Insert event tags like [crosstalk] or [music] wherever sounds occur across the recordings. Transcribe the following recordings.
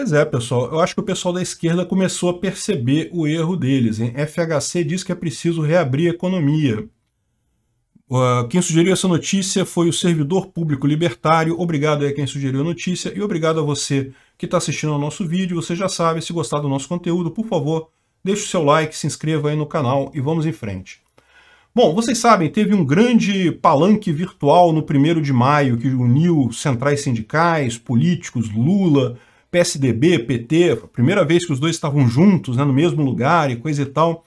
Pois é, pessoal. Eu acho que o pessoal da esquerda começou a perceber o erro deles. Hein? FHC diz que é preciso reabrir a economia. Uh, quem sugeriu essa notícia foi o servidor público libertário. Obrigado a quem sugeriu a notícia e obrigado a você que está assistindo ao nosso vídeo. Você já sabe, se gostar do nosso conteúdo, por favor, deixe o seu like, se inscreva aí no canal e vamos em frente. Bom, vocês sabem, teve um grande palanque virtual no 1 de maio que uniu centrais sindicais, políticos, Lula, PSDB, PT, primeira vez que os dois estavam juntos, né, no mesmo lugar e coisa e tal.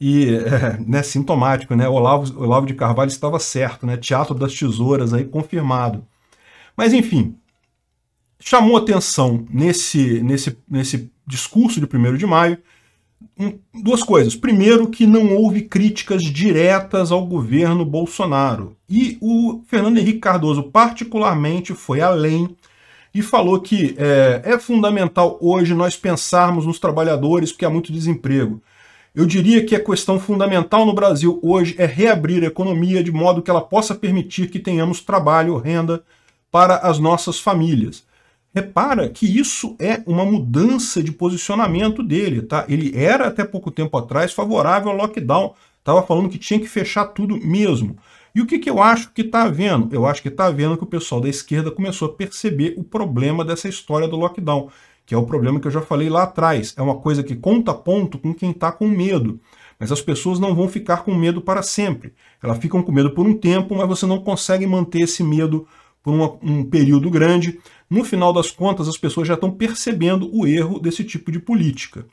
E é, [laughs] né, sintomático, né? Olavo, Olavo de Carvalho estava certo, né? Teatro das Tesouras aí confirmado. Mas enfim, chamou atenção nesse, nesse, nesse discurso de 1 de maio um, duas coisas. Primeiro, que não houve críticas diretas ao governo Bolsonaro. E o Fernando Henrique Cardoso, particularmente, foi além e falou que é, é fundamental hoje nós pensarmos nos trabalhadores porque há muito desemprego. Eu diria que a questão fundamental no Brasil hoje é reabrir a economia de modo que ela possa permitir que tenhamos trabalho, renda para as nossas famílias. Repara que isso é uma mudança de posicionamento dele, tá? Ele era até pouco tempo atrás favorável ao lockdown, estava falando que tinha que fechar tudo mesmo. E o que, que eu acho que está havendo? Eu acho que está havendo que o pessoal da esquerda começou a perceber o problema dessa história do lockdown, que é o problema que eu já falei lá atrás. É uma coisa que conta ponto com quem está com medo. Mas as pessoas não vão ficar com medo para sempre. Elas ficam com medo por um tempo, mas você não consegue manter esse medo por uma, um período grande. No final das contas, as pessoas já estão percebendo o erro desse tipo de política.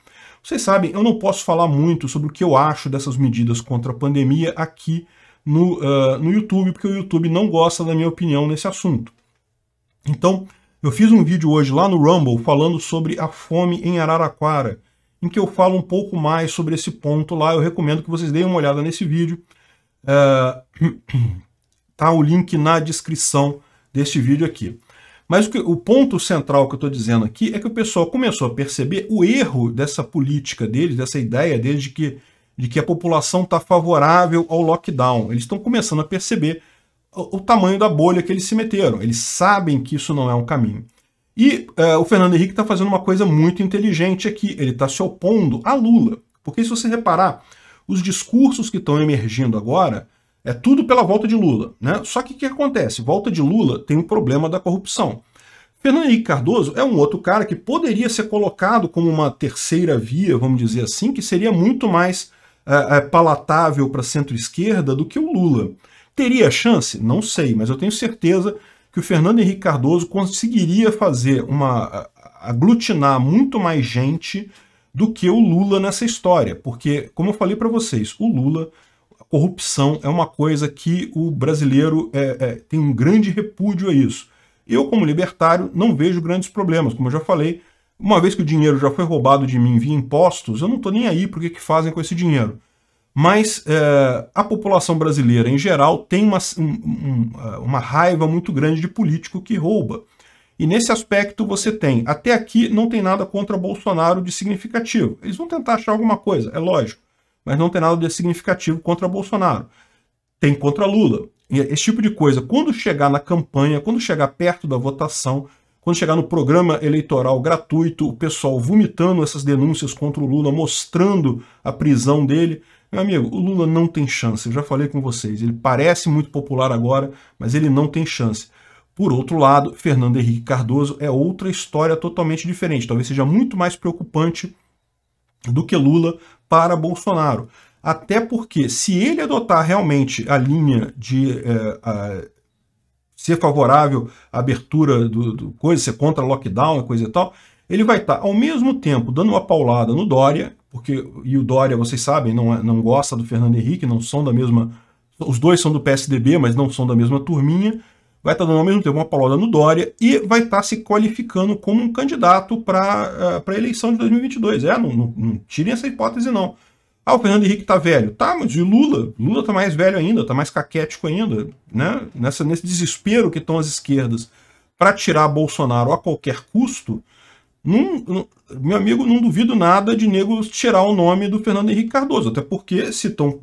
Vocês sabem, eu não posso falar muito sobre o que eu acho dessas medidas contra a pandemia aqui no, uh, no YouTube, porque o YouTube não gosta da minha opinião nesse assunto. Então, eu fiz um vídeo hoje lá no Rumble falando sobre a fome em Araraquara, em que eu falo um pouco mais sobre esse ponto lá. Eu recomendo que vocês deem uma olhada nesse vídeo. Uh, [clears throat] tá o link na descrição deste vídeo aqui. Mas o, que, o ponto central que eu estou dizendo aqui é que o pessoal começou a perceber o erro dessa política deles, dessa ideia deles de que de que a população está favorável ao lockdown. Eles estão começando a perceber o, o, tamanho da bolha que eles se meteram. Eles sabem que isso não é um caminho. E é, o Fernando Henrique está fazendo uma coisa muito inteligente aqui. Ele está se opondo a Lula. Porque se você reparar, os discursos que estão emergindo agora é tudo pela volta de Lula. Né? Só que o que acontece? Volta de Lula tem o um problema da corrupção. Fernando Henrique Cardoso é um outro cara que poderia ser colocado como uma terceira via, vamos dizer assim, que seria muito mais é, é palatável para centro-esquerda do que o Lula. Teria chance? Não sei, mas eu tenho certeza que o Fernando Henrique Cardoso conseguiria fazer uma aglutinar muito mais gente do que o Lula nessa história, porque como eu falei para vocês, o Lula a corrupção é uma coisa que o brasileiro é, é, tem um grande repúdio a isso. Eu, como libertário, não vejo grandes problemas. Como eu já falei, uma vez que o dinheiro já foi roubado de mim via impostos, eu não estou nem aí porque que fazem com esse dinheiro. Mas é, a população brasileira, em geral, tem uma, um, uma raiva muito grande de político que rouba. E nesse aspecto você tem, até aqui não tem nada contra Bolsonaro de significativo. Eles vão tentar achar alguma coisa, é lógico, mas não tem nada de significativo contra Bolsonaro. Tem contra Lula. Esse tipo de coisa, quando chegar na campanha, quando chegar perto da votação, quando chegar no programa eleitoral gratuito, o pessoal vomitando essas denúncias contra o Lula, mostrando a prisão dele. Meu amigo, o Lula não tem chance. Eu já falei com vocês. Ele parece muito popular agora, mas ele não tem chance. Por outro lado, Fernando Henrique Cardoso é outra história totalmente diferente. Talvez seja muito mais preocupante do que Lula para Bolsonaro. Até porque, se ele adotar realmente a linha de eh, ser favorável à abertura do, do coisa, ser contra lockdown e coisa e tal, ele vai estar, tá, ao mesmo tempo, dando uma paulada no Dória, porque e o Dória, vocês sabem, não, é, não gosta do Fernando Henrique, não são da mesma. Os dois são do PSDB, mas não são da mesma turminha. Vai estar tá dando ao mesmo tempo uma paulada no Dória e vai estar tá se qualificando como um candidato para eh, a eleição de 2022. É, não, não, não tirem essa hipótese, não. Ah, o Fernando Henrique tá velho. Tá, mas e Lula? Lula tá mais velho ainda, tá mais caquético ainda, né? Nessa, nesse desespero que estão as esquerdas para tirar Bolsonaro a qualquer custo, meu amigo, não duvido nada de nego tirar o nome do Fernando Henrique Cardoso, até porque se estão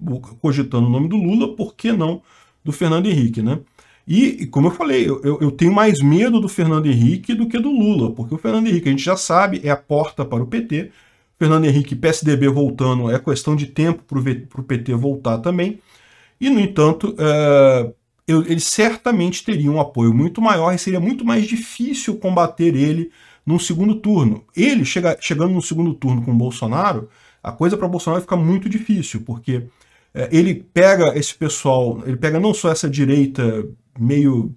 cogitando o nome do Lula, por que não do Fernando Henrique, né? E, como eu falei, eu, eu, tenho mais medo do Fernando Henrique do que do Lula, porque o Fernando Henrique, a gente já sabe, é a porta para o PT, Fernando Henrique, PSDB voltando, é questão de tempo para o PT voltar também. E, no entanto, é, ele certamente teria um apoio muito maior e seria muito mais difícil combater ele num segundo turno. Ele chega, chegando no segundo turno com Bolsonaro, a coisa para Bolsonaro fica muito difícil, porque é, ele pega esse pessoal, ele pega não só essa direita meio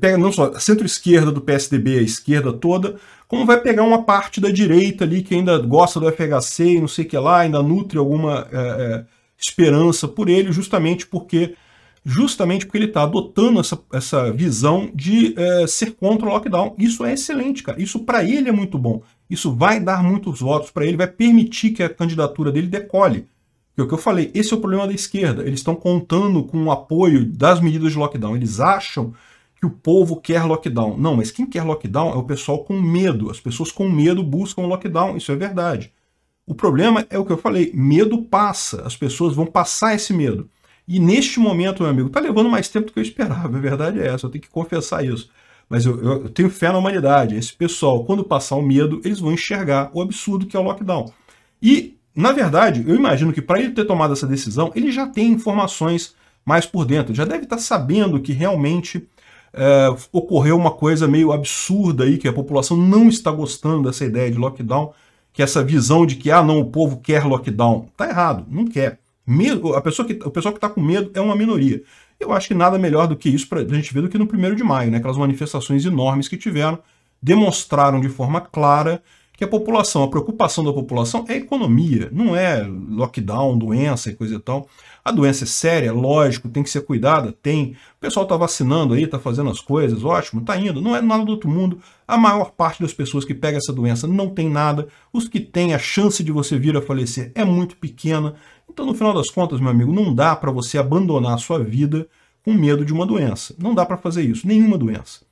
pega não só a centro-esquerda do PSDB, a esquerda toda, como vai pegar uma parte da direita ali que ainda gosta do FHC e não sei o que lá, ainda nutre alguma é, é, esperança por ele, justamente porque justamente porque ele está adotando essa, essa visão de é, ser contra o lockdown. Isso é excelente, cara. Isso para ele é muito bom. Isso vai dar muitos votos para ele, vai permitir que a candidatura dele decole. é o que eu falei, esse é o problema da esquerda. Eles estão contando com o apoio das medidas de lockdown. Eles acham que o povo quer lockdown. Não, mas quem quer lockdown é o pessoal com medo. As pessoas com medo buscam lockdown, isso é verdade. O problema é o que eu falei, medo passa, as pessoas vão passar esse medo. E neste momento, meu amigo, tá levando mais tempo do que eu esperava, a verdade é essa, eu tenho que confessar isso. Mas eu, eu tenho fé na humanidade, esse pessoal, quando passar o medo, eles vão enxergar o absurdo que é o lockdown. E, na verdade, eu imagino que para ele ter tomado essa decisão, ele já tem informações mais por dentro, já deve estar tá sabendo que realmente é, ocorreu uma coisa meio absurda aí, que a população não está gostando dessa ideia de lockdown, que é essa visão de que, ah, não, o povo quer lockdown. Tá errado, não quer. a pessoa que, o pessoal que está com medo é uma minoria. Eu acho que nada melhor do que isso para a gente ver do que no primeiro de maio, né? Aquelas manifestações enormes que tiveram, demonstraram de forma clara que a população, a preocupação da população é economia, não é lockdown, doença e coisa e tal. A doença é séria, lógico, tem que ser cuidada, tem. O pessoal está vacinando aí, está fazendo as coisas, ótimo, está indo, não é nada do outro mundo. A maior parte das pessoas que pega essa doença não tem nada. Os que têm a chance de você vir a falecer é muito pequena. Então, no final das contas, meu amigo, não dá para você abandonar a sua vida com medo de uma doença. Não dá para fazer isso, nenhuma doença.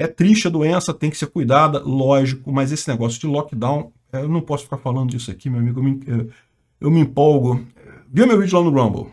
É triste a doença, tem que ser cuidada, lógico, mas esse negócio de lockdown, eu não posso ficar falando disso aqui, meu amigo, eu me, eu me empolgo. Viu meu vídeo lá no Rumble?